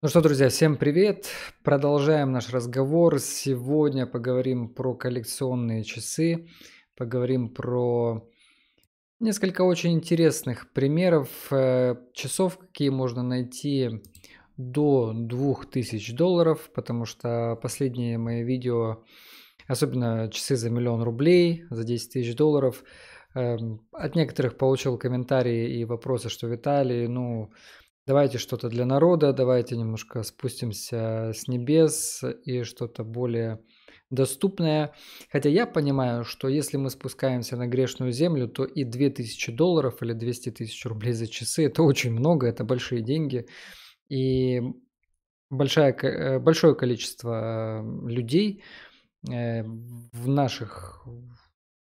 Ну что, друзья, всем привет! Продолжаем наш разговор. Сегодня поговорим про коллекционные часы, поговорим про несколько очень интересных примеров э, часов, какие можно найти до 2000 долларов, потому что последние мои видео, особенно часы за миллион рублей, за 10 тысяч долларов, эм, от некоторых получил комментарии и вопросы, что Виталий, ну, давайте что-то для народа, давайте немножко спустимся с небес и что-то более доступное. Хотя я понимаю, что если мы спускаемся на грешную землю, то и 2000 долларов или 200 тысяч рублей за часы – это очень много, это большие деньги. И большая, э, большое количество э, людей э, в наших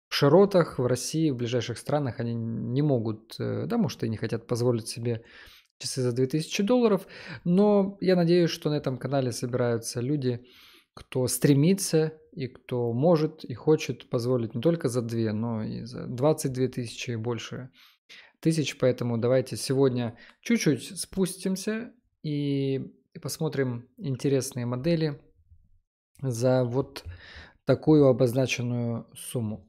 широтах, в России, в ближайших странах, они не могут, да, может, и не хотят позволить себе часы за 2000 долларов. Но я надеюсь, что на этом канале собираются люди, кто стремится и кто может и хочет позволить не только за 2, но и за 22 тысячи и больше тысяч. Поэтому давайте сегодня чуть-чуть спустимся и посмотрим интересные модели за вот такую обозначенную сумму.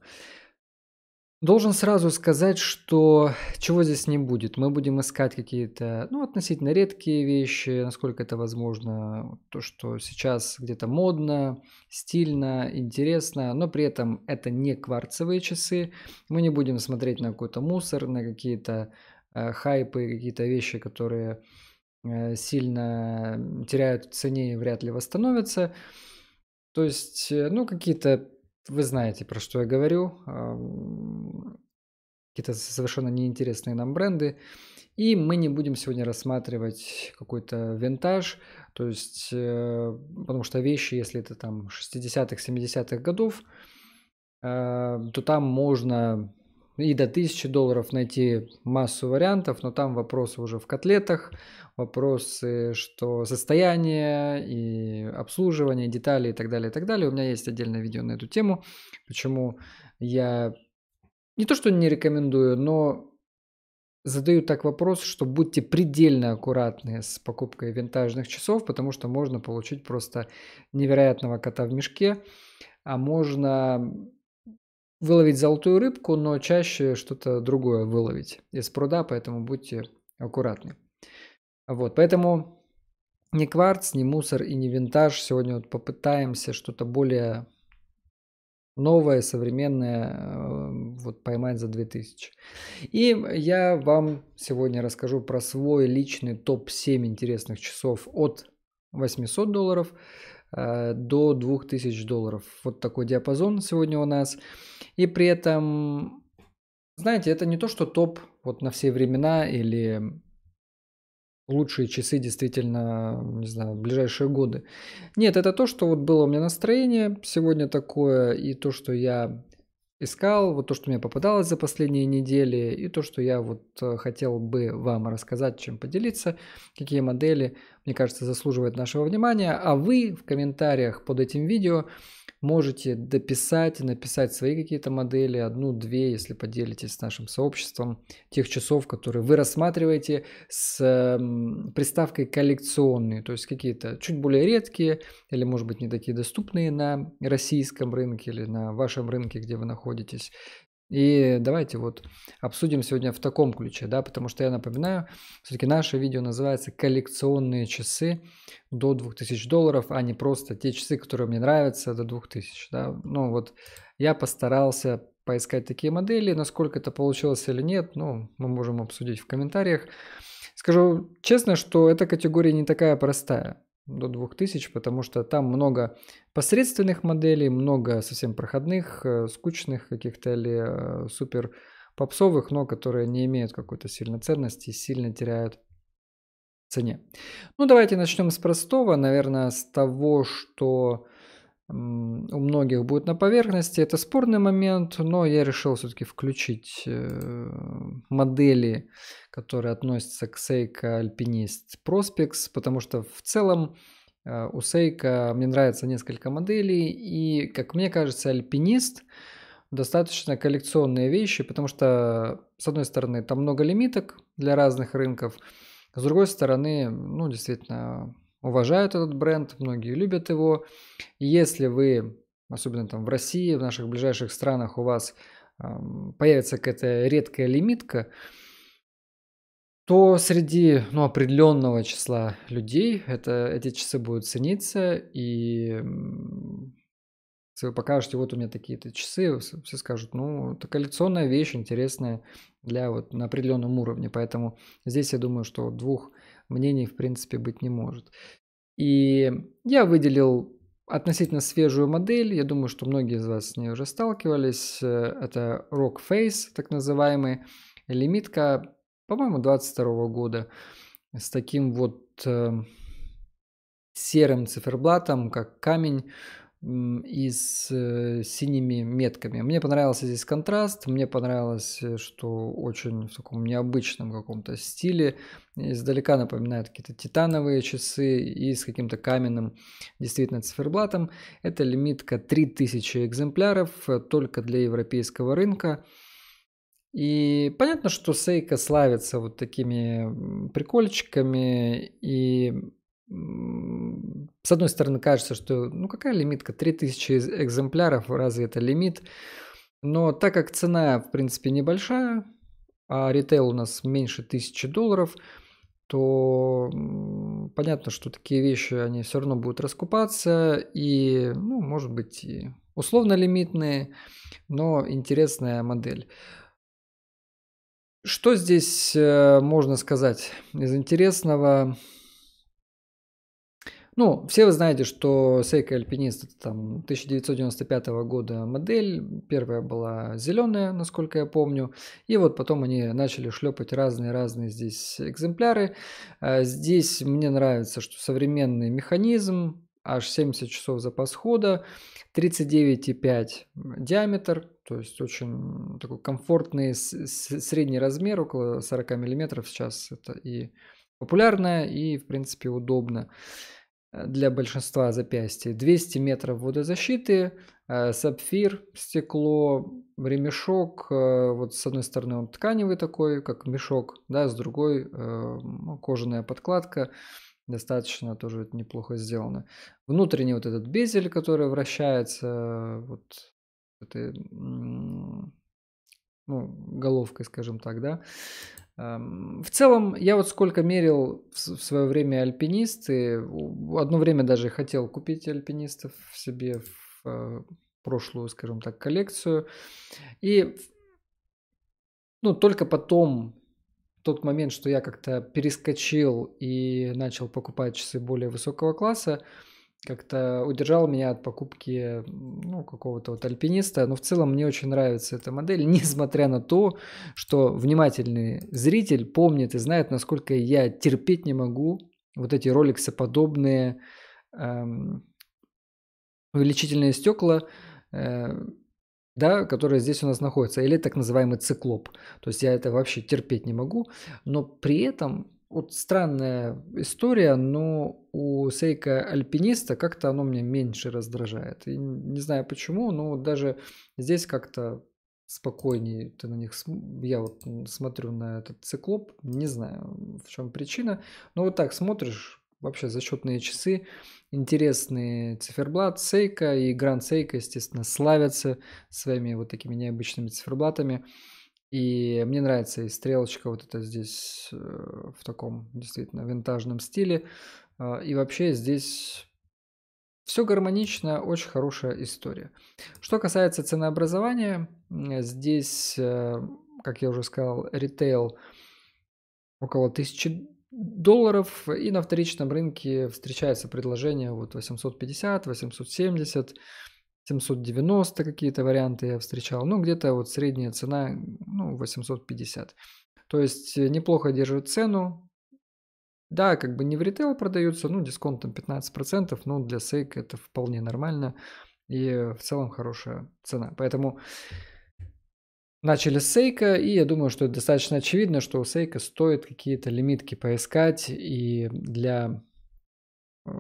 Должен сразу сказать, что чего здесь не будет. Мы будем искать какие-то, ну, относительно редкие вещи, насколько это возможно, то, что сейчас где-то модно, стильно, интересно, но при этом это не кварцевые часы. Мы не будем смотреть на какой-то мусор, на какие-то э, хайпы, какие-то вещи, которые э, сильно теряют цене и вряд ли восстановятся. То есть, э, ну, какие-то вы знаете, про что я говорю. Какие-то совершенно неинтересные нам бренды. И мы не будем сегодня рассматривать какой-то винтаж, то есть, э, потому что вещи, если это там 60-х, 70-х годов, э, то там можно ну и до 1000 долларов найти массу вариантов, но там вопросы уже в котлетах, вопросы, что состояние и обслуживание, детали и так далее, и так далее. У меня есть отдельное видео на эту тему, почему я не то, что не рекомендую, но задаю так вопрос, что будьте предельно аккуратны с покупкой винтажных часов, потому что можно получить просто невероятного кота в мешке, а можно выловить золотую рыбку, но чаще что-то другое выловить из пруда, поэтому будьте аккуратны. Вот, поэтому не кварц, не мусор и не винтаж. Сегодня вот попытаемся что-то более новое, современное э, вот поймать за 2000. И я вам сегодня расскажу про свой личный топ-7 интересных часов от 800 долларов Э, до 2000 долларов. Вот такой диапазон сегодня у нас. И при этом, знаете, это не то, что топ вот на все времена или лучшие часы действительно, не знаю, ближайшие годы. Нет, это то, что вот было у меня настроение сегодня такое, и то, что я искал, вот то, что мне попадалось за последние недели, и то, что я вот э, хотел бы вам рассказать, чем поделиться, какие модели, мне кажется, заслуживают нашего внимания. А вы в комментариях под этим видео Можете дописать, написать свои какие-то модели, одну-две, если поделитесь с нашим сообществом тех часов, которые вы рассматриваете с приставкой коллекционные, то есть какие-то чуть более редкие или, может быть, не такие доступные на российском рынке или на вашем рынке, где вы находитесь. И давайте вот обсудим сегодня в таком ключе, да, потому что я напоминаю, все-таки наше видео называется «Коллекционные часы до 2000 долларов», а не просто те часы, которые мне нравятся, до 2000, да. Ну вот я постарался поискать такие модели, насколько это получилось или нет, ну, мы можем обсудить в комментариях. Скажу честно, что эта категория не такая простая до 2000, потому что там много посредственных моделей, много совсем проходных, э, скучных каких-то или э, супер попсовых, но которые не имеют какой-то сильной ценности и сильно теряют цене. Ну, давайте начнем с простого, наверное, с того, что у многих будет на поверхности. Это спорный момент, но я решил все-таки включить э, модели, которые относятся к Seiko Alpinist Prospects, потому что в целом э, у Seiko мне нравится несколько моделей, и, как мне кажется, Alpinist достаточно коллекционные вещи, потому что, с одной стороны, там много лимиток для разных рынков, с другой стороны, ну, действительно, уважают этот бренд, многие любят его. И если вы, особенно там в России, в наших ближайших странах у вас появится какая-то редкая лимитка, то среди ну, определенного числа людей это, эти часы будут цениться, и если вы покажете, вот у меня такие-то часы, все скажут, ну, это коллекционная вещь, интересная для вот на определенном уровне, поэтому здесь я думаю, что двух мнений, в принципе, быть не может. И я выделил относительно свежую модель. Я думаю, что многие из вас с ней уже сталкивались. Э, это Rock Face, так называемый. Лимитка, по-моему, 22 года. С таким вот эм, серым циферблатом, как камень и с э, синими метками. Мне понравился здесь контраст, мне понравилось, э, что очень в таком необычном каком-то стиле, издалека напоминают какие-то титановые часы и с каким-то каменным действительно циферблатом. Это лимитка 3000 экземпляров э, только для европейского рынка. И понятно, что Сейка славится вот такими прикольчиками и с одной стороны, кажется, что ну какая лимитка, 3000 экземпляров, разве это лимит? Но так как цена, в принципе, небольшая, а ритейл у нас меньше 1000 долларов, то понятно, что такие вещи, они все равно будут раскупаться, и, ну, может быть, и условно лимитные, но интересная модель. Что здесь э, можно сказать из интересного? Ну, все вы знаете, что Seiko альпинист, это там 1995 года модель. Первая была зеленая, насколько я помню. И вот потом они начали шлепать разные-разные здесь экземпляры. А здесь мне нравится, что современный механизм, аж 70 часов запас хода, 39,5 диаметр, то есть очень такой комфортный средний размер, около 40 мм сейчас это и популярно, и в принципе удобно. Э, для большинства запястья, 200 метров водозащиты, э, сапфир, стекло, ремешок, э, вот с одной стороны он тканевый такой, как мешок, да, с другой кожаная подкладка, достаточно тоже неплохо сделано. Внутренний вот этот безель, который вращается вот этой ну, головкой, скажем так, да, Эм, в целом, я вот сколько мерил в свое время альпинисты, одно время даже хотел купить альпинистов себе в э, прошлую, скажем так, коллекцию. И ну, только потом тот момент, что я как-то перескочил и начал покупать часы более высокого класса, как-то удержал меня от покупки ну, какого-то вот альпиниста. Но в целом мне очень нравится эта модель, несмотря на то, что внимательный зритель помнит и знает, насколько я терпеть не могу вот эти роликсоподобные эм, увеличительные стекла, э, да, которые здесь у нас находятся, или так называемый циклоп. То есть я это вообще терпеть не могу, но при этом вот странная история, но у Сейка Альпиниста как-то оно мне меньше раздражает. И не знаю почему, но даже здесь как-то спокойнее ты на них... Я вот смотрю на этот циклоп, не знаю, в чем причина, но вот так смотришь, вообще зачетные часы, интересный циферблат Сейка и Гранд Сейка, естественно, славятся своими вот такими необычными циферблатами. И мне нравится и стрелочка вот эта здесь э, в таком действительно винтажном стиле. Э, и вообще здесь все гармонично, очень хорошая история. Что касается ценообразования, здесь, э, как я уже сказал, ритейл около 1000 долларов, и на вторичном рынке встречается предложение вот 850, 870, 790 какие-то варианты я встречал. Ну, где-то вот средняя цена, ну, 850. То есть э, неплохо держит цену. Да, как бы не в ритейл продается, ну, дисконтом там 15%, но для сейк это вполне нормально. И в целом хорошая цена. Поэтому начали с Сейка, и я думаю, что достаточно очевидно, что у Сейка стоит какие-то лимитки поискать, и для э,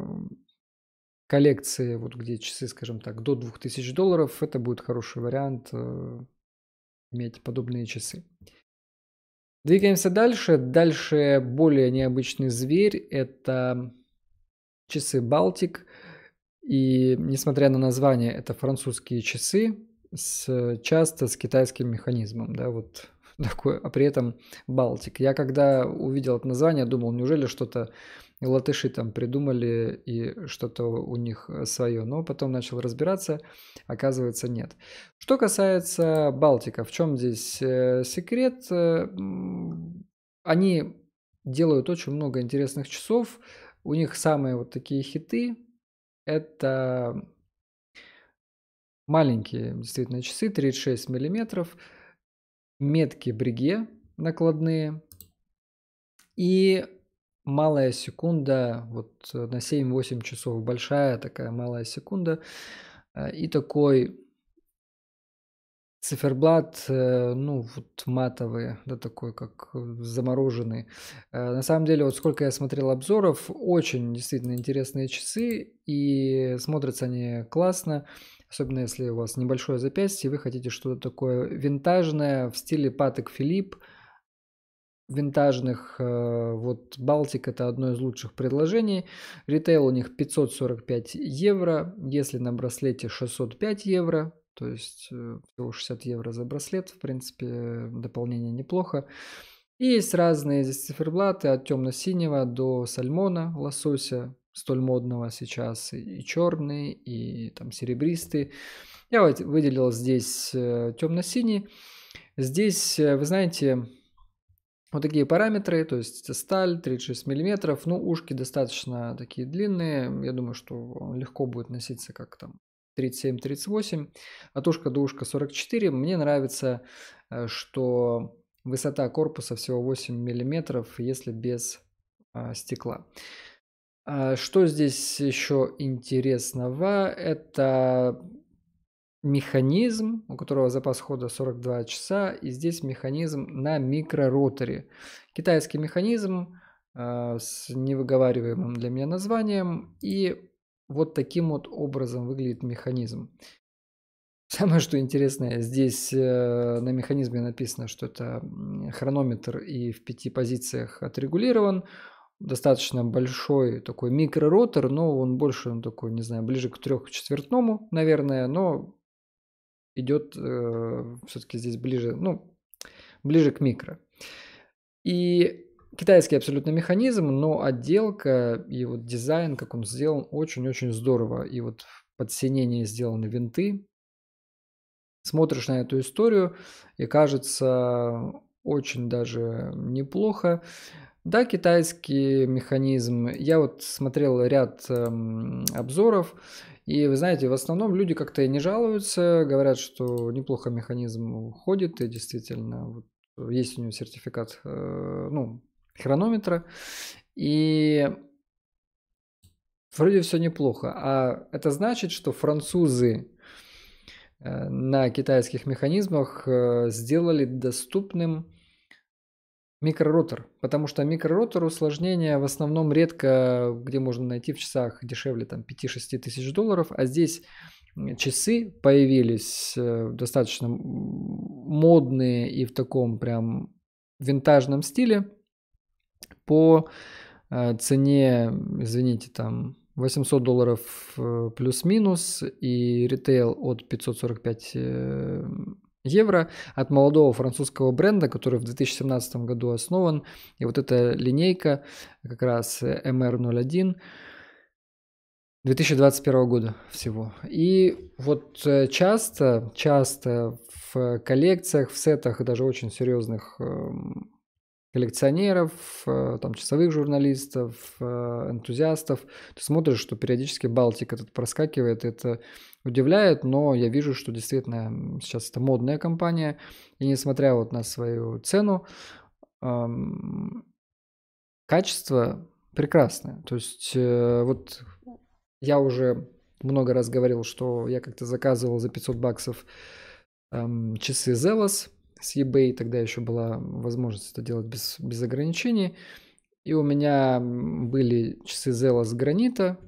коллекции, вот где часы, скажем так, до 2000 долларов, это будет хороший вариант э, иметь подобные часы. Двигаемся дальше. Дальше более необычный зверь. Это часы Балтик. И несмотря на название, это французские часы, с, э, часто с китайским механизмом. Да, вот такой, а при этом Балтик. Я когда увидел это название, думал, неужели что-то и латыши там придумали и что-то у них э, свое, но потом начал разбираться, оказывается нет. Что касается Балтика, в чем здесь э, секрет? Э, они делают очень много интересных часов, у них самые вот такие хиты – это маленькие действительно часы, 36 миллиметров, метки бриге накладные – и малая секунда, вот э, на 7-8 часов большая такая малая секунда, э, и такой циферблат, э, ну, вот матовый, да, такой, как замороженный. На самом деле, вот сколько я смотрел обзоров, очень действительно интересные часы, и смотрятся они классно, особенно если у вас небольшое запястье, и вы хотите что-то такое винтажное в стиле Патек Филипп, винтажных. Э, вот Балтик это одно из лучших предложений. Ритейл у них 545 евро. Если на браслете 605 евро, то есть э, всего 60 евро за браслет. В принципе, дополнение неплохо. И есть разные здесь циферблаты от темно-синего до сальмона, лосося, столь модного сейчас, и черный, и там серебристый. Я вот выделил здесь э, темно-синий. Здесь, вы знаете, вот такие параметры, то есть сталь 36 мм, ну ушки достаточно такие длинные, я думаю, что он легко будет носиться как там 37-38, от ушка до ушка 44. Мне нравится, э, что высота корпуса всего 8 мм, если без а, стекла. А, что здесь еще интересного? Это механизм, у которого запас хода 42 часа, и здесь механизм на микророторе. Китайский механизм э, с невыговариваемым для меня названием, и вот таким вот образом выглядит механизм. Самое что интересное, здесь э, на механизме написано, что это хронометр и в пяти позициях отрегулирован. Достаточно большой такой микроротор, но он больше, он такой, не знаю, ближе к трехчетвертному, наверное, но идет э, все-таки здесь ближе, ну, ближе к микро. И китайский абсолютно механизм, но отделка и вот дизайн, как он сделан, очень-очень здорово. И вот под синение сделаны винты. Смотришь на эту историю, и кажется очень даже неплохо. Да, китайский механизм. Я вот смотрел ряд эм, обзоров, и вы знаете, в основном люди как-то и не жалуются, говорят, что неплохо механизм ходит, и действительно вот, э, есть у него сертификат э, ну, хронометра. И вроде все неплохо. А это значит, что французы э, на китайских механизмах сделали доступным Микроротор, потому что микроротор усложнения в основном редко, где можно найти в часах дешевле там 5-6 тысяч долларов, а здесь часы появились э, достаточно модные и в таком прям винтажном стиле по э, цене, извините, там 800 долларов э, плюс-минус и ритейл от 545 евро от молодого французского бренда, который в 2017 году основан. И вот эта линейка, как раз MR01, э, 2021 года всего. И вот э, часто, часто в коллекциях, в сетах и даже очень серьезных эм, коллекционеров, э, там, часовых журналистов, э, энтузиастов. Ты смотришь, что периодически Балтик этот проскакивает, это удивляет, но я вижу, что действительно сейчас это модная компания, и несмотря вот на свою цену, качество прекрасное. То есть э, вот я уже много раз говорил, что я как-то заказывал за 500 баксов часы Zelos – с eBay тогда еще была возможность это делать без, без ограничений. И у меня были часы Zella с гранита,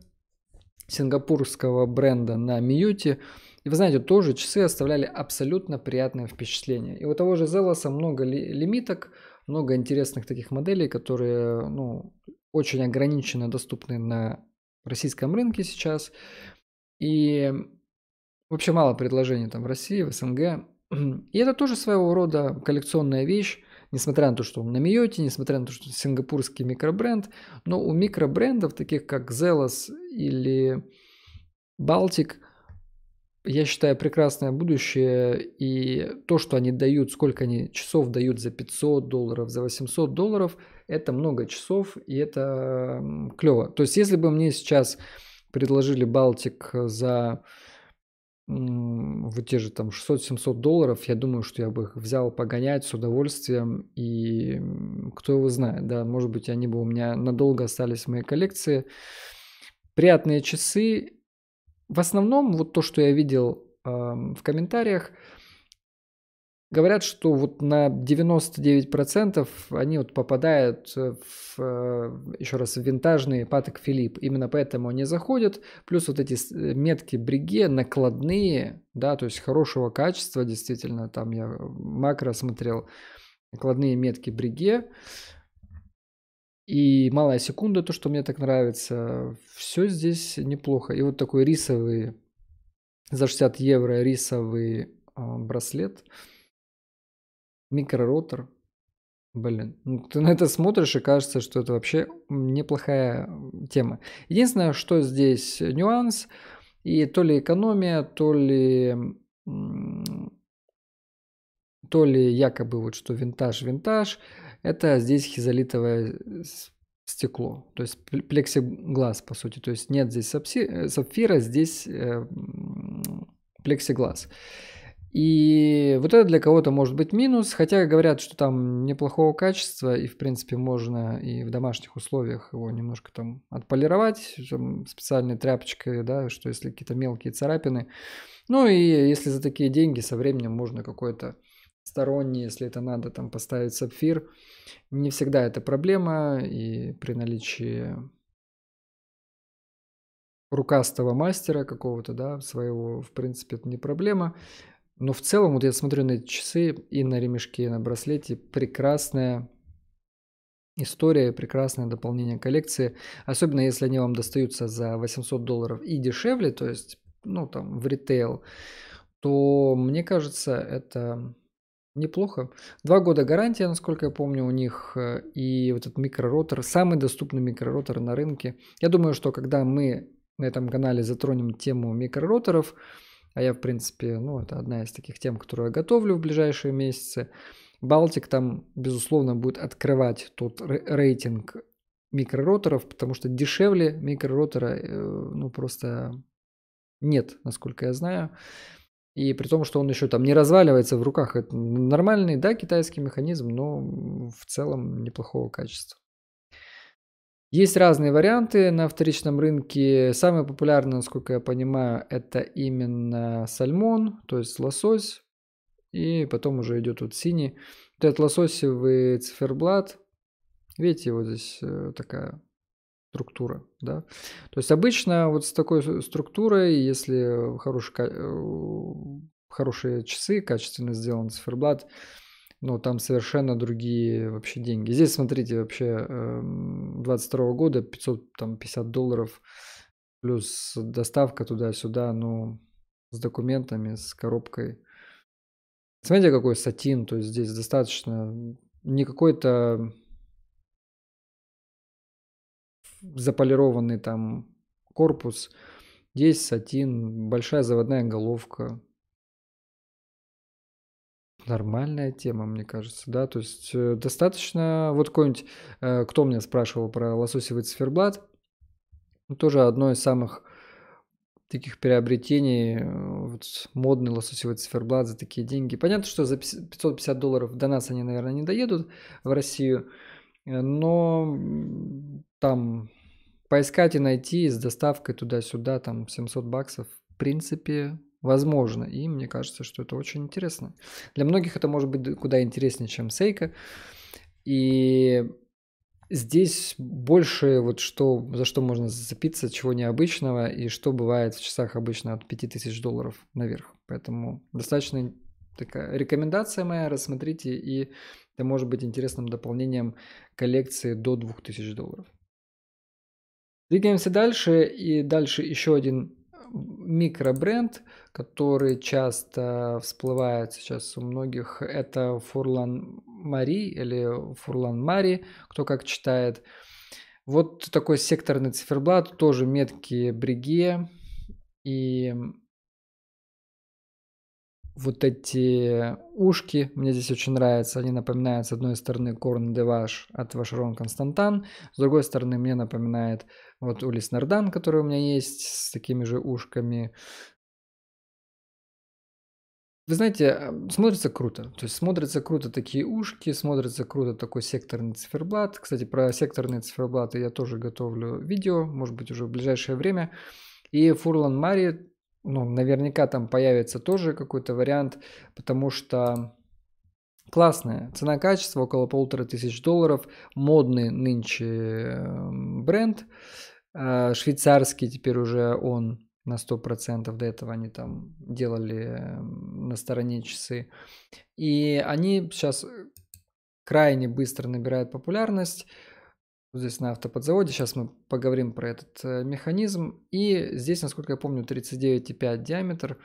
сингапурского бренда на Мьюте. И вы знаете, тоже часы оставляли абсолютно приятное впечатление. И у того же Зелоса много ли, лимиток, много интересных таких моделей, которые ну, очень ограниченно доступны на российском рынке сейчас. И вообще мало предложений там в России, в СНГ. И это тоже своего рода коллекционная вещь, несмотря на то, что он на Миоте, несмотря на то, что это сингапурский микробренд, но у микробрендов, таких как Zelos или Baltic, я считаю, прекрасное будущее, и то, что они дают, сколько они часов дают за 500 долларов, за 800 долларов, это много часов, и это клево. То есть, если бы мне сейчас предложили Балтик за вот те же там 600-700 долларов, я думаю, что я бы их взял погонять с удовольствием, и кто его знает, да, может быть, они бы у меня надолго остались в моей коллекции. Приятные часы. В основном, вот то, что я видел э, в комментариях – Говорят, что вот на 99% они вот попадают в, э, еще раз, в винтажный паток Филипп. Именно поэтому они заходят. Плюс вот эти э, метки бриге накладные, да, то есть хорошего качества, действительно, там я макро смотрел, накладные метки бриге. И малая секунда, то, что мне так нравится. Все здесь неплохо. И вот такой рисовый, за 60 евро рисовый э, браслет – микроротор. Блин, ну, ты на это смотришь и кажется, что это вообще неплохая тема. Единственное, что здесь нюанс, и то ли экономия, то ли то ли якобы вот что винтаж винтаж, это здесь хизолитовое стекло, то есть плексиглаз по сути, то есть нет здесь э, сапфира, здесь э, плексиглаз. И вот это для кого-то может быть минус, хотя говорят, что там неплохого качества, и в принципе можно и в домашних условиях его немножко там отполировать там, специальной тряпочкой, да, что если какие-то мелкие царапины. Ну и если за такие деньги со временем можно какой-то сторонний, если это надо, там поставить сапфир. Не всегда это проблема, и при наличии рукастого мастера какого-то, да, своего, в принципе, это не проблема. Но в целом, вот я смотрю на эти часы и на ремешки и на браслете, прекрасная история, прекрасное дополнение коллекции. Особенно, если они вам достаются за 800 долларов и дешевле, то есть, ну, там, в ритейл, то, мне кажется, это неплохо. Два года гарантия, насколько я помню, у них э, и вот этот микроротор, самый доступный микроротор на рынке. Я думаю, что когда мы на этом канале затронем тему микророторов, а я, в принципе, ну, это одна из таких тем, которую я готовлю в ближайшие месяцы. Балтик там, безусловно, будет открывать тот рейтинг микророторов, потому что дешевле микроротора, э, ну, просто нет, насколько я знаю. И при том, что он еще там не разваливается в руках, это нормальный, да, китайский механизм, но в целом неплохого качества. Есть разные варианты на вторичном рынке. Самый популярный, насколько я понимаю, это именно сальмон, то есть лосось. И потом уже идет вот синий. Вот этот лососевый циферблат. Видите, вот здесь э, такая структура, да. То есть обычно вот с такой структурой, если хороший, э, хорошие часы, качественно сделан циферблат, но там совершенно другие вообще деньги. Здесь, смотрите, вообще 22 эм, года 550 долларов плюс доставка туда-сюда, ну, с документами, с коробкой. Смотрите, какой сатин, то есть здесь достаточно не какой-то заполированный там корпус. Есть сатин, большая заводная головка, нормальная тема, мне кажется, да, то есть э, достаточно, вот какой-нибудь, э, кто меня спрашивал про лососевый циферблат, ну, тоже одно из самых таких приобретений, э, вот модный лососевый циферблат за такие деньги. Понятно, что за 550 долларов до нас они, наверное, не доедут в Россию, э, но там поискать и найти с доставкой туда-сюда, там 700 баксов, в принципе, возможно. И мне кажется, что это очень интересно. Для многих это может быть куда интереснее, чем Сейка. И здесь больше вот что, за что можно зацепиться, чего необычного и что бывает в часах обычно от 5000 долларов наверх. Поэтому достаточно такая рекомендация моя, рассмотрите, и это может быть интересным дополнением коллекции до 2000 долларов. Двигаемся дальше, и дальше еще один микробренд, который часто всплывает сейчас у многих, это Фурлан Мари или Фурлан Мари, кто как читает. Вот такой секторный циферблат, тоже меткие Бриге И вот эти ушки, мне здесь очень нравятся, они напоминают с одной стороны корн деваш от Вашерон Константан, с другой стороны мне напоминает вот Улис Нардан, который у меня есть, с такими же ушками. Вы знаете, эм, смотрится круто. То есть смотрятся круто такие ушки, смотрится круто такой секторный циферблат. Кстати, про секторные циферблаты я тоже готовлю видео, может быть, уже в ближайшее время. И Фурлан Мари ну, наверняка там появится тоже какой-то вариант, потому что классная. Цена-качество около полутора тысяч долларов. Модный нынче эм, бренд. А, швейцарский теперь уже он на 100%. До этого они там делали эм, на стороне часы. И они сейчас э, крайне быстро набирают популярность здесь на автоподзаводе. Сейчас мы поговорим про этот э, механизм. И здесь, насколько я помню, 39,5 диаметр.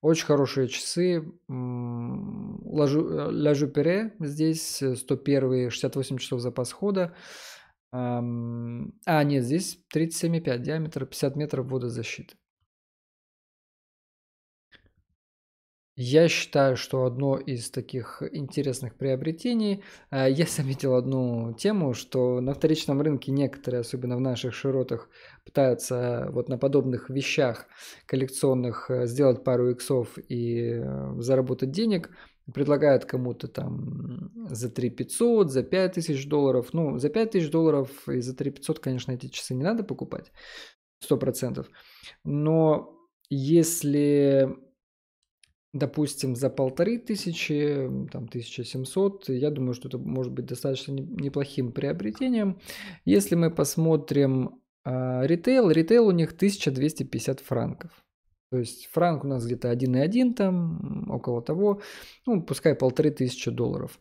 Очень хорошие часы. Ложу, э, ляжу пере здесь 101, э, 68 часов запас хода. А, нет, здесь 37,5 диаметр, 50 метров водозащиты. Я считаю, что одно из таких интересных приобретений, э, я заметил одну тему, что на вторичном рынке некоторые, особенно в наших широтах, пытаются э, вот на подобных вещах коллекционных э, сделать пару иксов и заработать денег, предлагают кому-то там за 3 500, за 5 тысяч долларов. Ну, за 5 тысяч долларов и за 3 500, конечно, эти часы не надо покупать, 100%. Но если допустим, за полторы тысячи, там, 1700, я думаю, что это может быть достаточно неплохим приобретением. Если мы посмотрим э, ритейл, ритейл у них 1250 франков. То есть франк у нас где-то 1,1 там, около того, ну, пускай полторы тысячи долларов.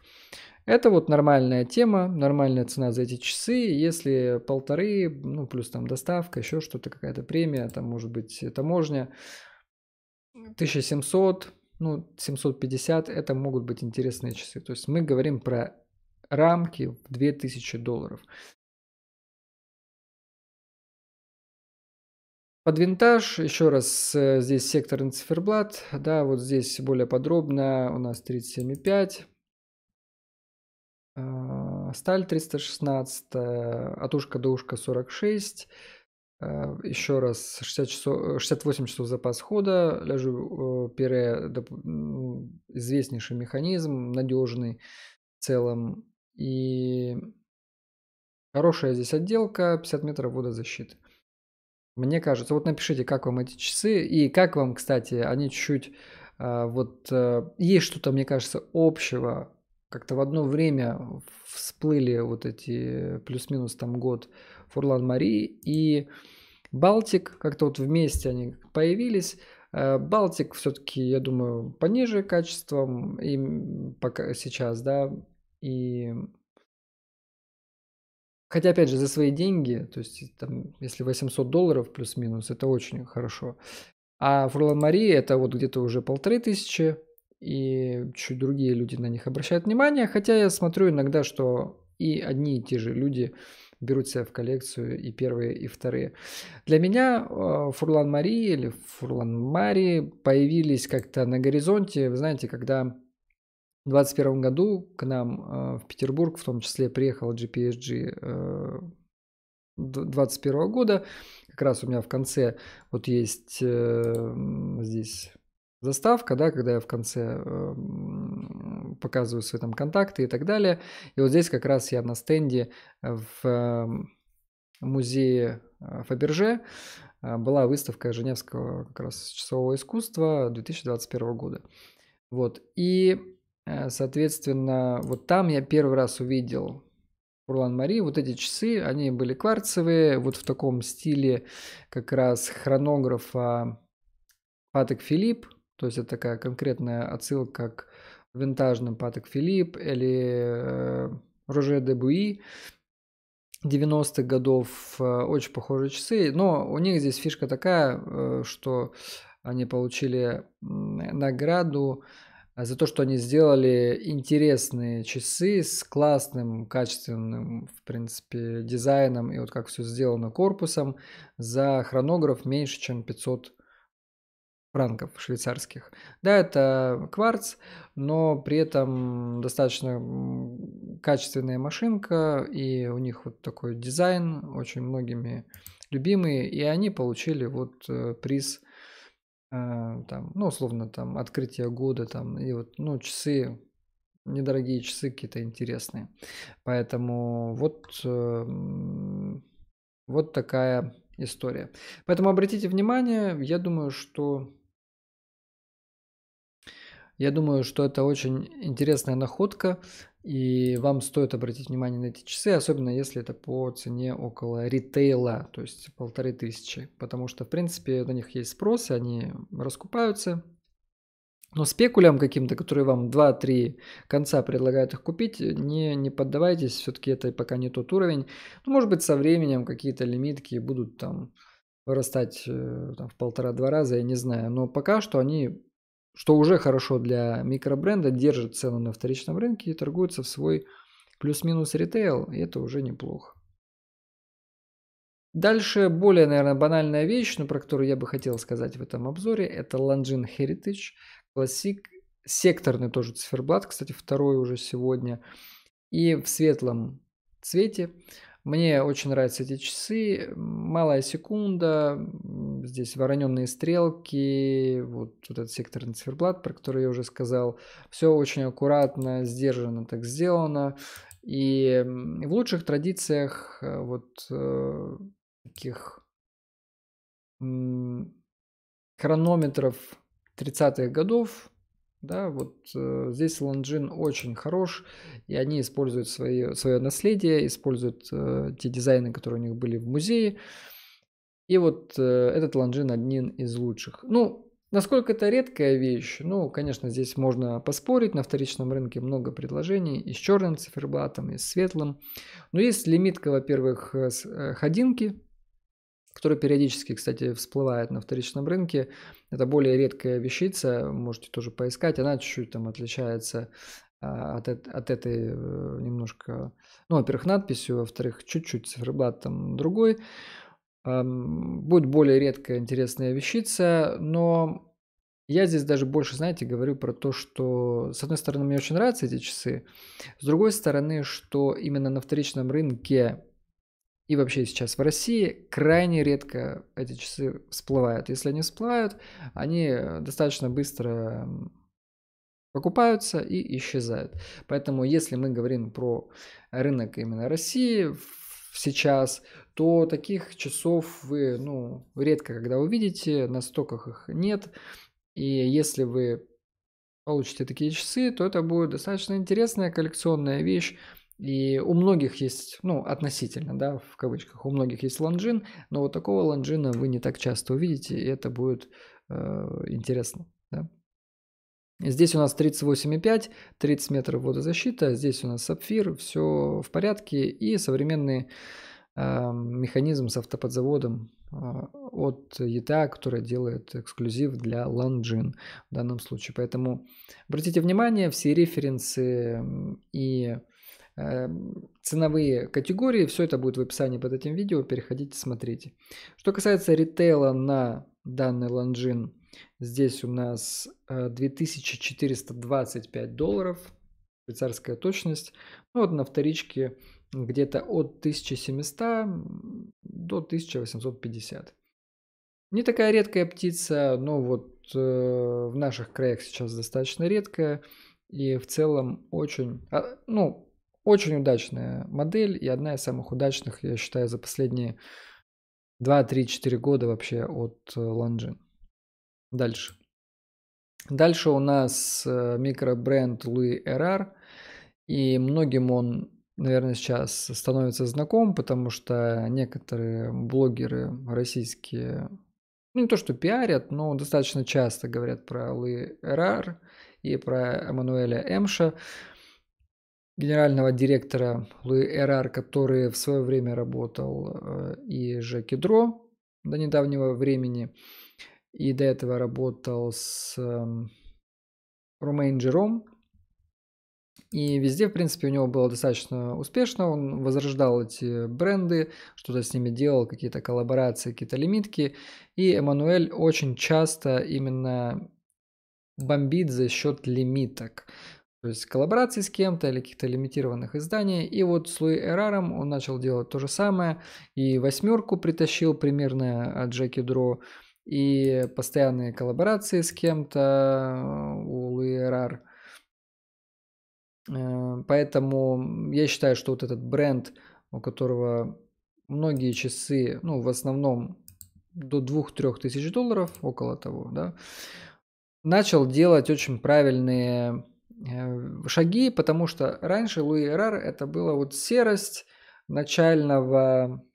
Это вот нормальная тема, нормальная цена за эти часы. Если полторы, ну, плюс там доставка, еще что-то, какая-то премия, там, может быть, таможня, 1700, ну, 750 это могут быть интересные часы. То есть мы говорим про рамки в 2000 долларов. Под винтаж, еще раз, э, здесь секторный циферблат, да, вот здесь более подробно у нас 37,5, а, сталь 316, отушка-доушка 46, Э, Еще раз, 60 часов, 68 часов запас хода, ляжу э, пире, ну, известнейший механизм, надежный в целом. И хорошая здесь отделка, 50 метров водозащиты. Мне кажется, вот напишите, как вам эти часы, и как вам, кстати, они чуть-чуть, а, вот, э, есть что-то, мне кажется, общего, как-то в одно время всплыли вот эти плюс-минус там год Фурлан-Мари и Балтик, как-то вот вместе они появились. Э, Балтик все-таки, я думаю, пониже качеством и пока сейчас, да, и Хотя, опять же, за свои деньги, то есть, там, если 800 долларов плюс-минус, это очень хорошо. А Фурлан Мари это вот где-то уже полторы тысячи, и чуть другие люди на них обращают внимание. Хотя я смотрю иногда, что и одни и те же люди берут себя в коллекцию и первые, и вторые. Для меня э, Фурлан Мари или Фурлан Мари появились как-то на горизонте, вы знаете, когда в 2021 году к нам э, в Петербург, в том числе, приехал GPSG э, 2021 года. Как раз у меня в конце вот есть э, здесь заставка, да, когда я в конце э, показываю свои там контакты и так далее. И вот здесь как раз я на стенде э, в эм, музее э, Фаберже э, была выставка Женевского как раз часового искусства 2021 года. Вот. И, соответственно, вот там я первый раз увидел Урлан Мари. Вот эти часы, они были кварцевые, вот в таком стиле как раз хронографа Патек Филипп. То есть это такая конкретная отсылка к винтажным Паток Филипп или э, Роже де Буи 90-х годов. Э, очень похожие часы, но у них здесь фишка такая, э, что они получили награду за то, что они сделали интересные часы с классным, качественным, в принципе, дизайном и вот как все сделано корпусом за хронограф меньше, чем 500 франков швейцарских. Да, это кварц, но при этом достаточно качественная машинка, и у них вот такой дизайн, очень многими любимые и они получили вот э, приз э, там, ну, условно, там, открытие года, там, и вот, ну, часы, недорогие часы какие-то интересные. Поэтому вот, э, вот такая история. Поэтому обратите внимание, я думаю, что я думаю, что это очень интересная находка, и вам стоит обратить внимание на эти часы, особенно если это по цене около ритейла, то есть полторы тысячи, потому что, в принципе, на них есть спрос, и они раскупаются, но спекулям каким-то, которые вам 2-3 конца предлагают их купить, не, не поддавайтесь, все-таки это пока не тот уровень. Ну, может быть, со временем какие-то лимитки будут там вырастать э, там, в полтора-два раза, я не знаю. Но пока что они что уже хорошо для микробренда, держит цену на вторичном рынке и торгуется в свой плюс-минус ритейл, и это уже неплохо. Дальше более, наверное, банальная вещь, но ну, про которую я бы хотел сказать в этом обзоре, это Langine Heritage Classic, секторный тоже циферблат, кстати, второй уже сегодня, и в светлом цвете. Мне очень нравятся эти часы. Малая секунда, здесь вороненные стрелки, вот, этот секторный циферблат, про который я уже сказал. Все очень аккуратно, сдержанно так сделано. И в лучших традициях э, вот э, таких хронометров 30-х годов да, вот э, здесь Лонжин очень хорош, и они используют свое свое наследие, используют э, те дизайны, которые у них были в музее. И вот э, этот Лонжин один из лучших. Ну, насколько это редкая вещь, ну, конечно, здесь можно поспорить, на вторичном рынке много предложений и с черным циферблатом, и с светлым. Но есть лимитка, во-первых, э, с, э, ходинки, который периодически, кстати, всплывает на вторичном рынке. Это более редкая вещица, можете тоже поискать. Она чуть-чуть там отличается а, от, от этой э, немножко, ну, во-первых, надписью, во-вторых, чуть-чуть циферблат там другой. Будет более редкая интересная вещица, но я здесь даже больше, знаете, говорю про то, что, с одной стороны, мне очень нравятся эти часы, с другой стороны, что именно на вторичном рынке и вообще сейчас в России крайне редко эти часы всплывают. Если они всплывают, они э, достаточно быстро покупаются и исчезают. Поэтому если мы говорим про рынок именно России сейчас, то таких часов вы ну, редко когда увидите, на стоках их нет. И если вы получите такие часы, то это будет достаточно интересная коллекционная вещь, и у многих есть, ну, относительно, да, в кавычках, у многих есть лонжин, но вот такого лонжина вы не так часто увидите, и это будет э, интересно, да. Здесь у нас 38,5, 30 метров водозащита, здесь у нас сапфир, все в порядке, и современный э, механизм с автоподзаводом э, от ETA, который делает эксклюзив для Лонжин в данном случае. Поэтому обратите внимание, все референсы и Эм, ценовые категории. Все это будет в описании под этим видео. Переходите, смотрите. Что касается ритейла на данный лонжин, здесь у нас 2425 э, долларов. Швейцарская точность. Ну вот на вторичке где-то от 1700 до 1850. Не такая редкая птица, но вот э, в наших краях сейчас достаточно редкая. И в целом очень... А, ну, очень удачная модель и одна из самых удачных, я считаю, за последние 2-3-4 года вообще от э, Longines. Дальше. Дальше у нас э, микробренд Louis Errar. И многим он, наверное, сейчас становится знаком, потому что некоторые блогеры российские, ну не то что пиарят, но достаточно часто говорят про Луи Errar и про Эммануэля Эмша генерального директора Луи Эрар, который в свое время работал э, и Жеки Дро до недавнего времени, и до этого работал с эм, Ромейн Джером. И везде, в принципе, у него было достаточно успешно. Он возрождал эти бренды, что-то с ними делал, какие-то коллаборации, какие-то лимитки. И Эммануэль очень часто именно бомбит за счет лимиток. То есть коллаборации с кем-то или каких-то лимитированных изданий. И вот с Луи Эраром он начал делать то же самое. И восьмерку притащил примерно от Джеки Дро. И постоянные коллаборации с кем-то э, у Луи Эрар. Э, поэтому я считаю, что вот этот бренд, у которого многие часы, ну, в основном до 2-3 тысяч долларов, около того, да, начал делать очень правильные Э, шаги, потому что раньше Луи Эрар это была вот серость начального,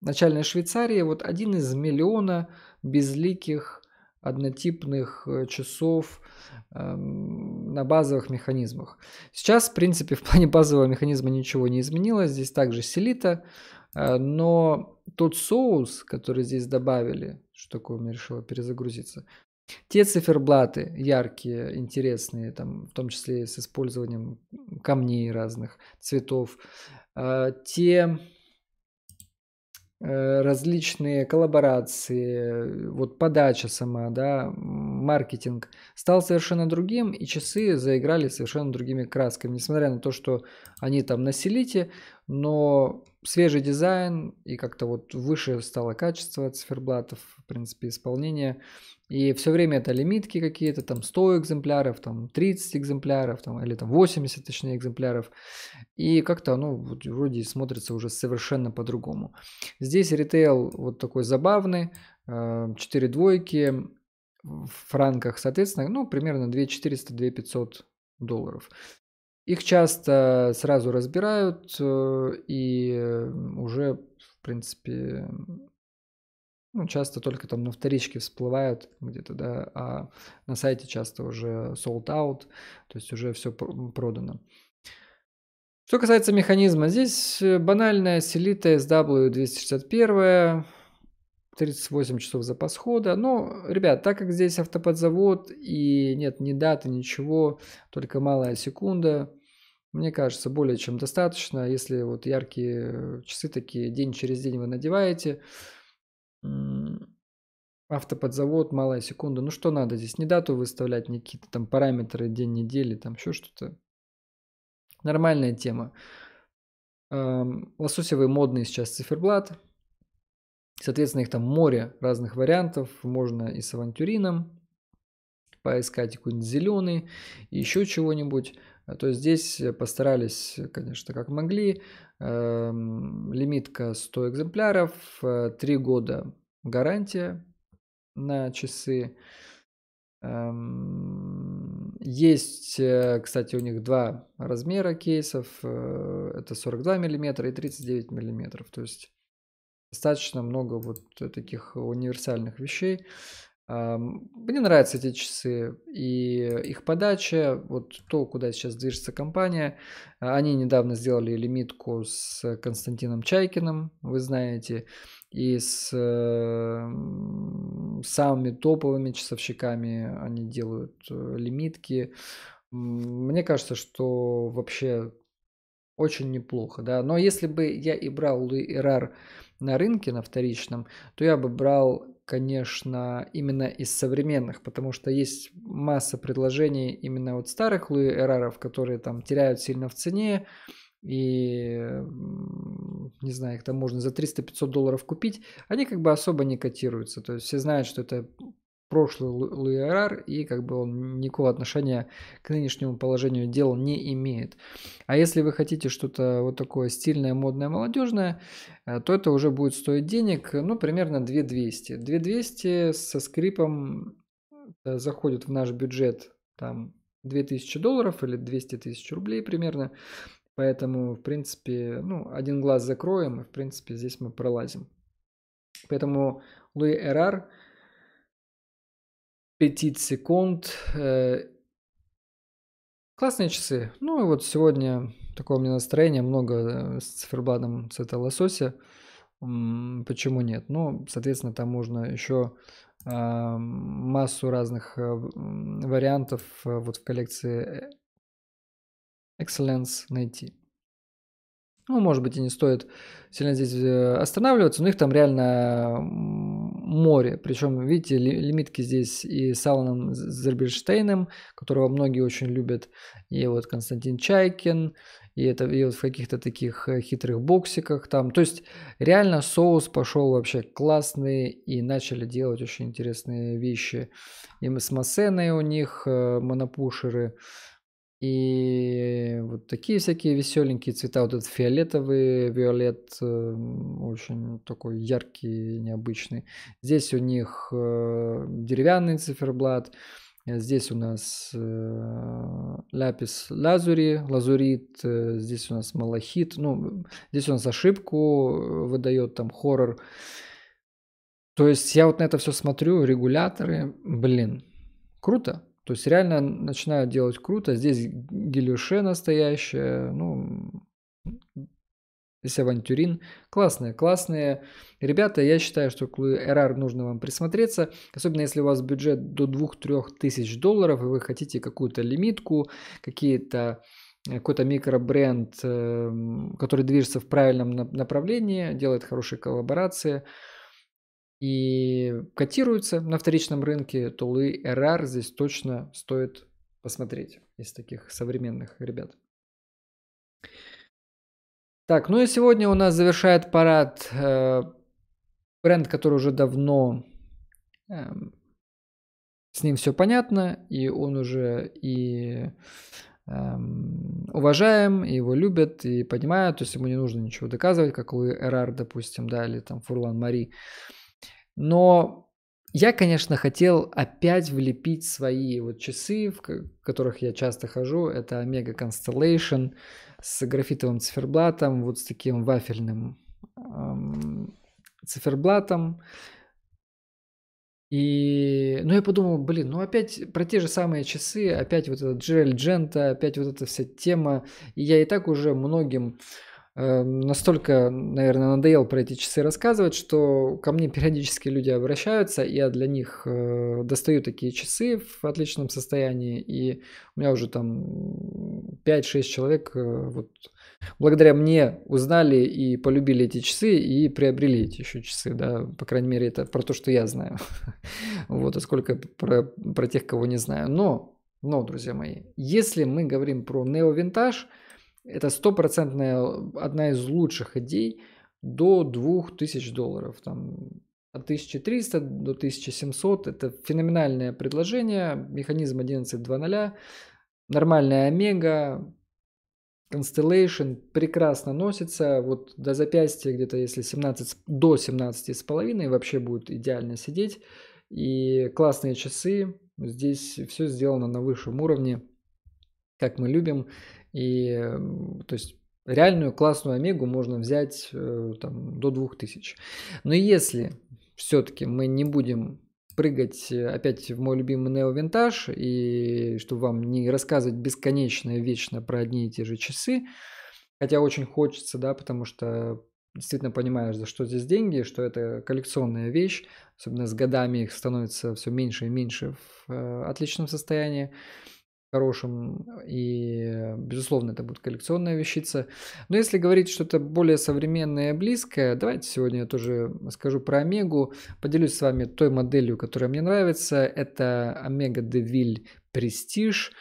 начальной Швейцарии, вот один из миллиона безликих однотипных э, часов э, на базовых механизмах. Сейчас, в принципе, в плане базового механизма ничего не изменилось. Здесь также селита, э, но тот соус, который здесь добавили, что такое у меня решило перезагрузиться, те циферблаты яркие, интересные, там, в том числе с использованием камней разных цветов. А, те э, различные коллаборации, вот подача сама, да, маркетинг стал совершенно другим, и часы заиграли совершенно другими красками, несмотря на то, что они там на селите, но свежий дизайн и как-то вот выше стало качество циферблатов, в принципе, исполнение – и все время это лимитки какие-то, там 100 экземпляров, там 30 экземпляров, там, или там 80, точнее, экземпляров. И как-то оно вот, вроде смотрится уже совершенно по-другому. Здесь ритейл вот такой забавный, 4 э, двойки в франках, соответственно, ну, примерно 2400-2500 долларов. Их часто сразу разбирают э, и э, уже, в принципе, ну, часто только там на вторичке всплывают где-то, да, а на сайте часто уже sold out, то есть уже все продано. Что касается механизма, здесь э, банальная селита SW261, 38 часов запас хода. Но, ребят, так как здесь автоподзавод и нет ни даты, ничего, только малая секунда, мне кажется, более чем достаточно. Если вот яркие э, часы такие день через день вы надеваете, автоподзавод, малая секунда. Ну что надо здесь? Не дату выставлять, не какие-то там параметры, день недели, там еще что-то. Нормальная тема. Лососевый модный сейчас циферблат. Соответственно, их там море разных вариантов. Можно и с авантюрином поискать какой-нибудь зеленый, еще чего-нибудь. А то есть здесь э, постарались, э, конечно, как могли. Эм, лимитка 100 экземпляров, 3 э, года гарантия на часы. Эм, есть, кстати, у них два размера кейсов. Это 42 мм и 39 мм. То есть достаточно много вот таких универсальных вещей. Мне нравятся эти часы и их подача, вот то, куда сейчас движется компания. А, они недавно сделали лимитку с Константином Чайкиным, вы знаете, и с самыми топовыми часовщиками они делают э, лимитки. Мне кажется, что вообще очень неплохо, да. Но если бы я и брал Луи Эрар на рынке, на вторичном, то я бы брал конечно, именно из современных, потому что есть масса предложений именно от старых Луи Эраров, которые там теряют сильно в цене, и, не знаю, их там можно за 300-500 долларов купить, они как бы особо не котируются. То есть все знают, что это прошлый Луи Арар, и как бы он никакого отношения к нынешнему положению дел не имеет. А если вы хотите что-то вот такое стильное, модное, молодежное, э, то это уже будет стоить денег, ну, примерно 2200. 2200 со скрипом э, заходит в наш бюджет там 2000 долларов или 200 тысяч рублей примерно. Поэтому, в принципе, ну, один глаз закроем, и, в принципе, здесь мы пролазим. Поэтому Луи Эрар – 5 секунд. Э, классные часы. Ну и вот сегодня такое у меня настроение, много э, с циферблатом цвета лосося. Почему нет? Ну, соответственно, там можно еще э, массу разных вариантов вот в коллекции Excellence найти. Ну, может быть, и не стоит сильно здесь останавливаться, но их там реально море. Причем, видите, лимитки здесь и с Аланом Зерберштейном, которого многие очень любят, и вот Константин Чайкин, и это и вот в каких-то таких э, хитрых боксиках там. То есть реально соус пошел вообще классный и начали делать очень интересные вещи. И с Масеной у них э, монопушеры, и вот такие всякие веселенькие цвета, вот этот фиолетовый, виолет, эм, очень такой яркий, необычный. Здесь у них э, деревянный циферблат, э, здесь у нас э, ляпис лазури, лазурит, здесь у нас малахит, ну, здесь у нас ошибку выдает, там хоррор. То есть я вот на это все смотрю, регуляторы, блин, круто, то есть реально начинают делать круто. Здесь Гелюше настоящая, ну, здесь Авантюрин. Классные, классные. Ребята, я считаю, что к Эрар нужно вам присмотреться. Особенно если у вас бюджет до 2-3 тысяч долларов, и вы хотите какую-то лимитку, какие-то э, какой-то микробренд, эм, который движется в правильном направлении, делает хорошие коллаборации – и котируются на вторичном рынке, то Луи РР здесь точно стоит посмотреть из таких современных ребят. Так, ну и сегодня у нас завершает парад э, бренд, который уже давно э, с ним все понятно, и он уже и э, уважаем, и его любят, и понимают, то есть ему не нужно ничего доказывать, как у РР, допустим, да, или там Фурлан Мари. Но я, конечно, хотел опять влепить свои вот часы, в которых я часто хожу. Это Omega Constellation с графитовым циферблатом, вот с таким вафельным эм, циферблатом. И, ну, я подумал, блин, ну опять про те же самые часы, опять вот этот Джеральд Джента, опять вот эта вся тема. И я и так уже многим Эм, настолько, наверное, надоел про эти часы рассказывать, что ко мне периодически люди обращаются, я для них э, достаю такие часы в отличном состоянии, и у меня уже там 5-6 человек э, вот благодаря мне узнали и полюбили эти часы, и приобрели эти еще часы, да, по крайней мере, это про то, что я знаю, вот, а сколько про, про тех, кого не знаю, но, но, друзья мои, если мы говорим про нео винтаж это стопроцентная э, одна из лучших идей до 2000 долларов. Там, от 1300 до 1700 – это феноменальное предложение, механизм 11.2.0, нормальная омега, Constellation прекрасно носится, вот до запястья где-то, если 17, до 17 с половиной вообще будет идеально сидеть. И классные часы, здесь все сделано на высшем уровне, как мы любим. И, то есть, реальную классную Омегу можно взять э, там, до 2000. Но если все-таки мы не будем прыгать э, опять в мой любимый Neo Vintage и чтобы вам не рассказывать бесконечно и вечно про одни и те же часы, хотя очень хочется, да, потому что действительно понимаешь, за что здесь деньги, что это коллекционная вещь, особенно с годами их становится все меньше и меньше в э, отличном состоянии хорошим, и, безусловно, это будет коллекционная вещица. Но если говорить что-то более современное и близкое, давайте сегодня я тоже скажу про Омегу, поделюсь с вами той моделью, которая мне нравится, это Омега Девиль Престиж,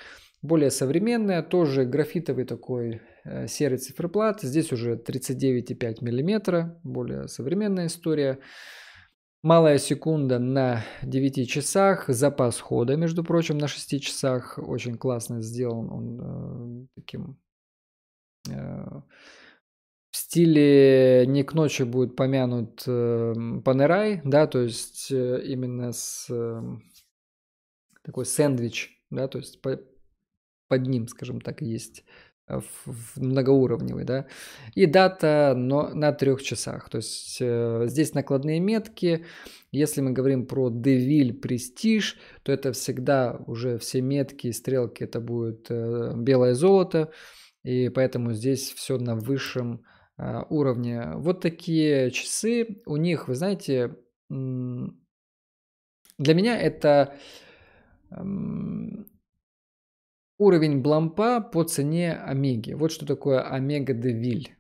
более современная, тоже графитовый такой э, серый циферблат, здесь уже 39,5 мм, более современная история. Малая секунда на 9 часах, запас хода, между прочим, на 6 часах. Очень классно сделан он э, таким... Э, в стиле не к ночи будет помянут э, Панерай, да, то есть э, именно с э, такой сэндвич, да, то есть по, под ним, скажем так, есть в э, многоуровневый, да, и дата но на трех часах. То есть э, здесь накладные метки. Если мы говорим про Devil Prestige, то это всегда уже все метки и стрелки, это будет э, белое золото, и поэтому здесь все на высшем э, уровне. Вот такие часы, у них, вы знаете, для меня это эм, Уровень Блампа по цене Омеги. Вот что такое Омега Девиль.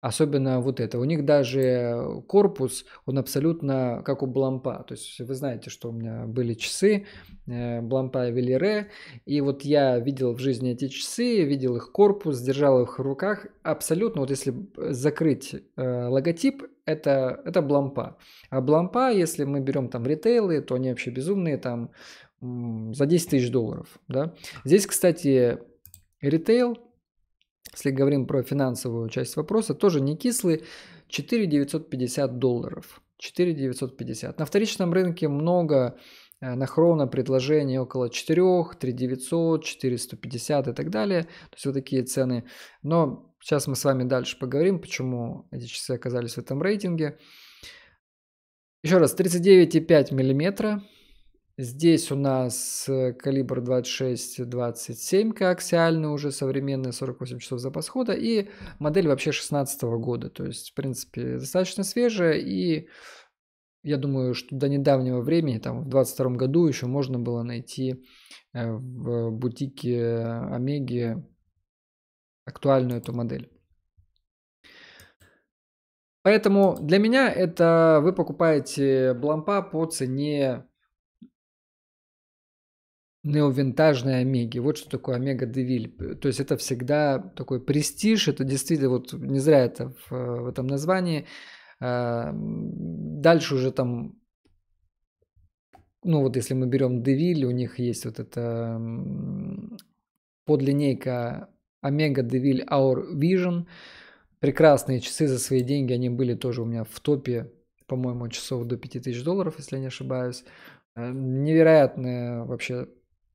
Особенно вот это. У них даже э, корпус, он абсолютно как у Блампа. То есть вы знаете, что у меня были часы э, Блампа и Велере. И вот я видел в жизни эти часы, видел их корпус, держал их в руках. Абсолютно, вот если закрыть э, логотип, это, это Блампа. А Блампа, если мы берем там ритейлы, то они вообще безумные. Там за 10 тысяч долларов. Да? Здесь, кстати, ритейл, если говорим про финансовую часть вопроса, тоже не кислый, 4 950 долларов. 4 950. На вторичном рынке много э, на хроно предложений около 4, 3 900, 450 и так далее. То есть вот такие цены. Но сейчас мы с вами дальше поговорим, почему эти часы оказались в этом рейтинге. Еще раз, 39,5 миллиметра – Здесь у нас э, калибр 26-27 коаксиальный уже современный, 48 часов запас хода. И модель вообще 16 -го года. То есть, в принципе, достаточно свежая. И я думаю, что до недавнего времени, там в 22 году еще можно было найти э, в бутике Омеги актуальную эту модель. Поэтому для меня это вы покупаете блампа по цене неовинтажной Омеги. Вот что такое Омега Девиль. То есть это всегда такой престиж, это действительно, вот не зря это в, в этом названии. А, дальше уже там, ну вот если мы берем Девиль, у них есть вот эта подлинейка Омега Девиль Our Vision. Прекрасные часы за свои деньги, они были тоже у меня в топе, по-моему, часов до 5000 долларов, если я не ошибаюсь. Э, невероятная вообще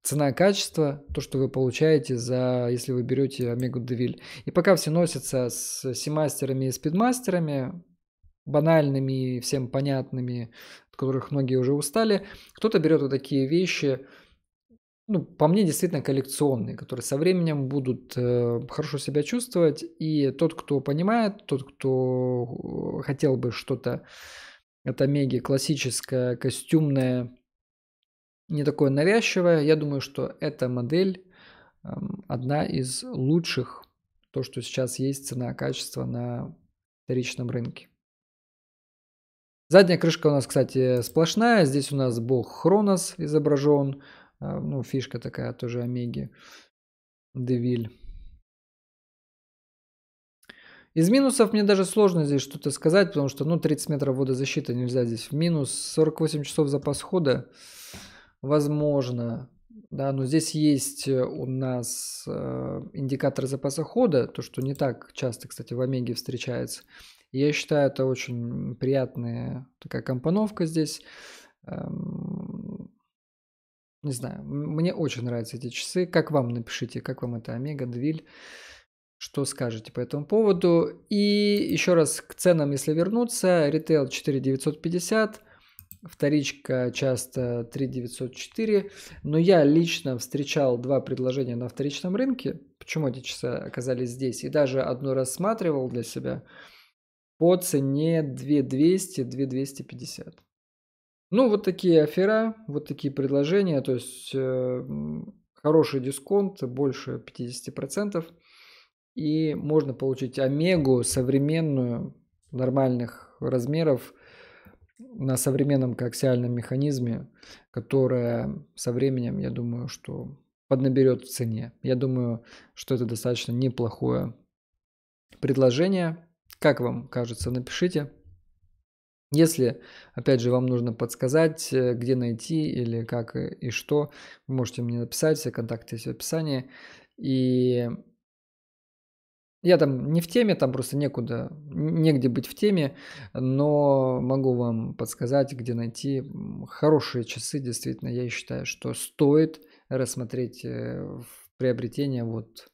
цена-качество, то, что вы получаете за, если вы берете Омегу Девиль. И пока все носятся с Симастерами и спидмастерами, банальными, всем понятными, от которых многие уже устали, кто-то берет вот такие вещи, ну, по мне, действительно коллекционные, которые со временем будут э, хорошо себя чувствовать, и тот, кто понимает, тот, кто э, хотел бы что-то от Омеги классическое, костюмное, не такое навязчивое. Я думаю, что эта модель эм, одна из лучших, то, что сейчас есть цена-качество на вторичном рынке. Задняя крышка у нас, кстати, сплошная. Здесь у нас бог Хронос изображен. Э, ну, фишка такая тоже Омеги. Девиль. Из минусов мне даже сложно здесь что-то сказать, потому что, ну, 30 метров водозащиты нельзя здесь в минус. 48 часов запас хода возможно, да, но здесь есть э, у нас э, индикатор запаса хода, то, что не так часто, кстати, в Омеге встречается. Я считаю, это очень приятная такая компоновка здесь. Эм, не знаю, мне очень нравятся эти часы. Как вам напишите, как вам это Омега, Двиль, что скажете по этому поводу. И еще раз к ценам, если вернуться, ритейл 4950, Вторичка часто 3904. Но я лично встречал два предложения на вторичном рынке. Почему эти часы оказались здесь? И даже одно рассматривал для себя по цене 2200-2250. Ну, вот такие афера, вот такие предложения. То есть э, хороший дисконт, больше 50%. И можно получить омегу современную, нормальных размеров – на современном коаксиальном механизме, которая со временем, я думаю, что поднаберет в цене. Я думаю, что это достаточно неплохое предложение. Как вам кажется, напишите. Если, опять же, вам нужно подсказать, э, где найти или как и что, вы можете мне написать, все контакты есть в описании. И я там не в теме, там просто некуда, негде быть в теме, но могу вам подсказать, где найти хорошие часы. Действительно, я считаю, что стоит рассмотреть э, в приобретение вот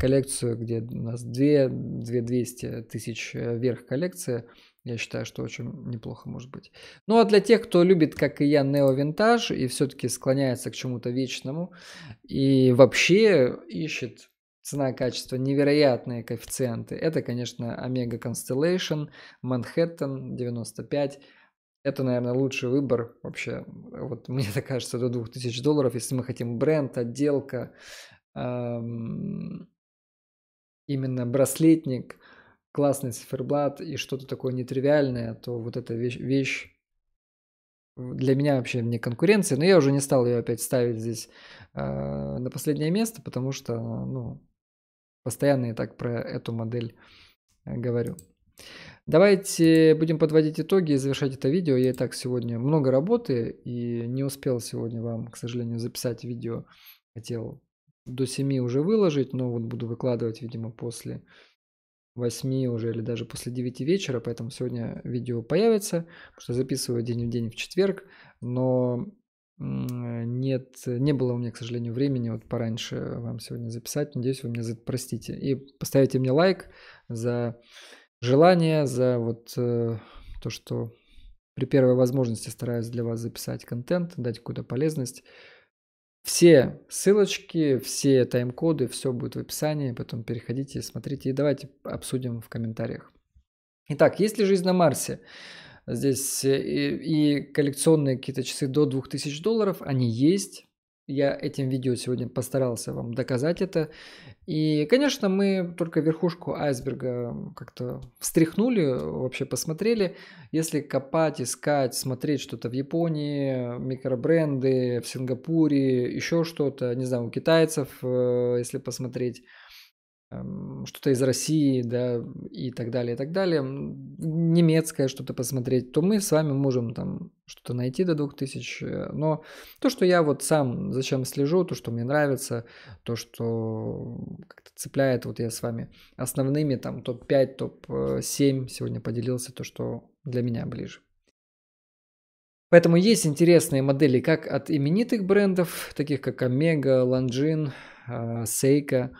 коллекцию, где у нас 2, 2 200 тысяч э, вверх коллекция. Я считаю, что очень неплохо может быть. Ну а для тех, кто любит, как и я, нео-винтаж и все-таки склоняется к чему-то вечному и вообще ищет цена-качество, невероятные коэффициенты. Это, конечно, Omega Constellation, Manhattan 95. Это, наверное, лучший выбор вообще. Вот мне так кажется, до 2000 долларов, если мы хотим бренд, отделка, эм, именно браслетник, классный циферблат и что-то такое нетривиальное, то вот эта вещь, вещь для меня вообще вне конкуренции, но я уже не стал ее опять ставить здесь э, на последнее место, потому что, ну, Постоянно я так про эту модель э, говорю. Давайте будем подводить итоги и завершать это видео. Я и так сегодня много работы и не успел сегодня вам, к сожалению, записать видео. Хотел до 7 уже выложить, но вот буду выкладывать, видимо, после 8 уже или даже после 9 вечера, поэтому сегодня видео появится, потому что записываю день в день в четверг, но нет, не было у меня, к сожалению, времени вот пораньше вам сегодня записать. Надеюсь, вы меня за это простите. И поставите мне лайк за желание, за вот э, то, что при первой возможности стараюсь для вас записать контент, дать какую-то полезность. Все ссылочки, все тайм-коды, все будет в описании, потом переходите, смотрите и давайте обсудим в комментариях. Итак, есть ли жизнь на Марсе? Здесь э, и, и коллекционные какие-то часы до 2000 долларов, они есть. Я этим видео сегодня постарался вам доказать это. И, конечно, мы только верхушку айсберга как-то встряхнули, вообще посмотрели. Если копать, искать, смотреть что-то в Японии, микробренды, в Сингапуре, еще что-то, не знаю, у китайцев, э, если посмотреть – Эм, что-то из России, да, и так далее, и так далее, немецкое что-то посмотреть, то мы с вами можем там что-то найти до 2000, э, но то, что я вот сам зачем слежу, то, что мне нравится, то, что как-то цепляет, вот я с вами основными там топ-5, топ-7 сегодня поделился, то, что для меня ближе. Поэтому есть интересные модели как от именитых брендов, таких как Omega, Langin, э, Seiko,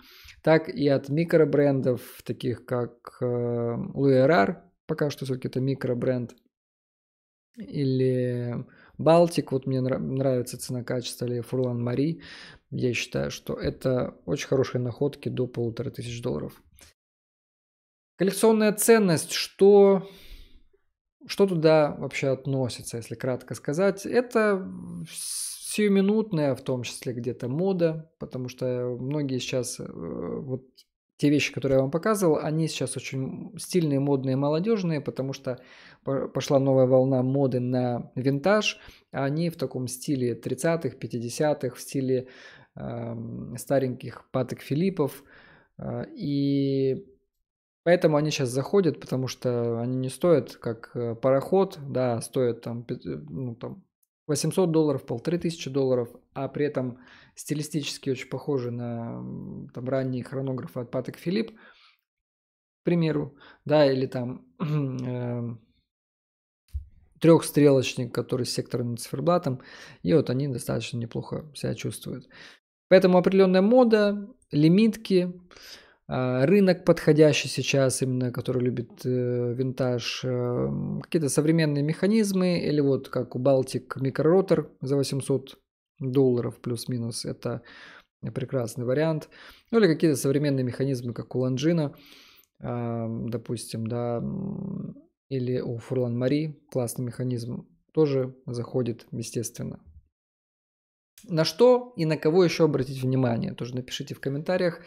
так и от микробрендов, таких как LuRR, эм, пока что все-таки это микробренд, или Балтик, вот мне нравится цена-качество, или Фурлан Мари, я считаю, что это очень хорошие находки до полутора тысяч долларов. Коллекционная ценность, что, что туда вообще относится, если кратко сказать, это сиюминутная, в том числе где-то мода, потому что многие сейчас, э, вот те вещи, которые я вам показывал, они сейчас очень стильные, модные, молодежные, потому что пошла новая волна моды на винтаж, а они в таком стиле 30-х, 50-х, в стиле э, стареньких паток Филиппов, э, и Поэтому они сейчас заходят, потому что они не стоят как э, пароход, да, а стоят там, э, ну, там 800 долларов, полторы тысячи долларов, а при этом стилистически очень похожи на там, ранние хронографы от Патек Филипп, к примеру, да, или там э, трехстрелочник, который с секторным циферблатом, и вот они достаточно неплохо себя чувствуют. Поэтому определенная мода, лимитки, а, рынок подходящий сейчас, именно который любит э, винтаж, э, какие-то современные механизмы, или вот как у Балтик микроротор за 800 долларов плюс-минус, это прекрасный вариант, ну или какие-то современные механизмы, как у Ланжина, э, эм, допустим, да, или у Фурлан Мари, классный механизм, тоже заходит, естественно. На что и на кого еще обратить внимание, тоже напишите в комментариях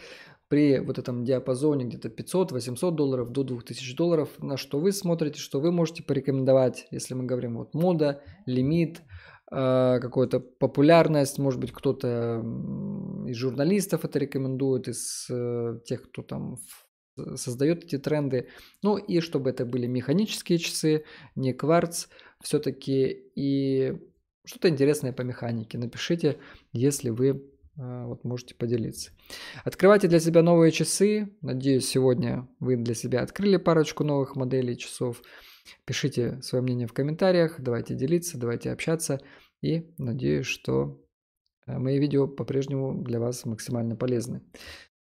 при вот этом диапазоне где-то 500-800 долларов до 2000 долларов, на что вы смотрите, что вы можете порекомендовать, если мы говорим вот мода, лимит, э, какую-то популярность, может быть, кто-то из журналистов это рекомендует, из э, тех, кто там создает эти тренды. Ну и чтобы это были механические часы, не кварц, все-таки и что-то интересное по механике. Напишите, если вы а, вот можете поделиться. Открывайте для себя новые часы. Надеюсь, сегодня вы для себя открыли парочку новых моделей часов. Пишите свое мнение в комментариях, давайте делиться, давайте общаться. И надеюсь, что а, мои видео по-прежнему для вас максимально полезны.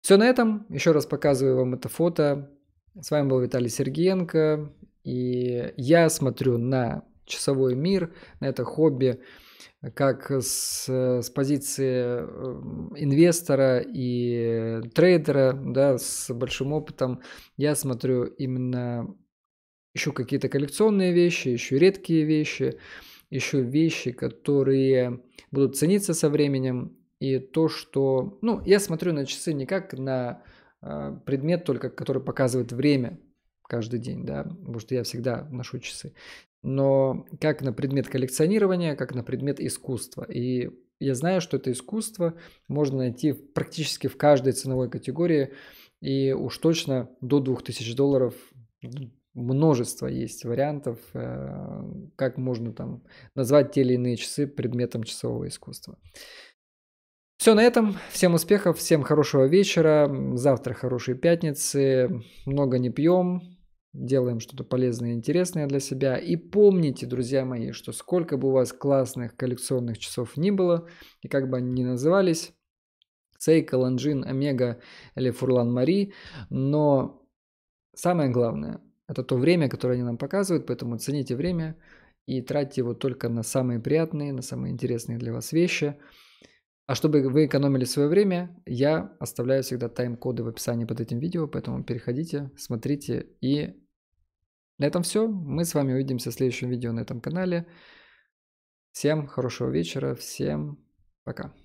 Все на этом. Еще раз показываю вам это фото. С вами был Виталий Сергиенко И я смотрю на часовой мир, на это хобби как с, э, с позиции эм, инвестора и трейдера, да, с большим опытом, я смотрю именно еще какие-то коллекционные вещи, еще редкие вещи, еще вещи, которые будут цениться со временем. И то, что... Ну, я смотрю на часы не как на э, предмет только, который показывает время каждый день, да, потому что я всегда ношу часы но как на предмет коллекционирования, как на предмет искусства. И я знаю, что это искусство можно найти практически в каждой ценовой категории, и уж точно до 2000 долларов ну, множество есть вариантов, э, как можно там назвать те или иные часы предметом часового искусства. Все на этом. Всем успехов, всем хорошего вечера. Завтра хорошие пятницы. Много не пьем, делаем что-то полезное и интересное для себя. И помните, друзья мои, что сколько бы у вас классных коллекционных часов ни было, и как бы они ни назывались, Сейка, Ланжин, Омега или Фурлан Мари, но самое главное – это то время, которое они нам показывают, поэтому цените время и тратьте его только на самые приятные, на самые интересные для вас вещи. А чтобы вы экономили свое время, я оставляю всегда тайм-коды в описании под этим видео, поэтому переходите, смотрите и на этом все. Мы с вами увидимся в следующем видео на этом канале. Всем хорошего вечера, всем пока.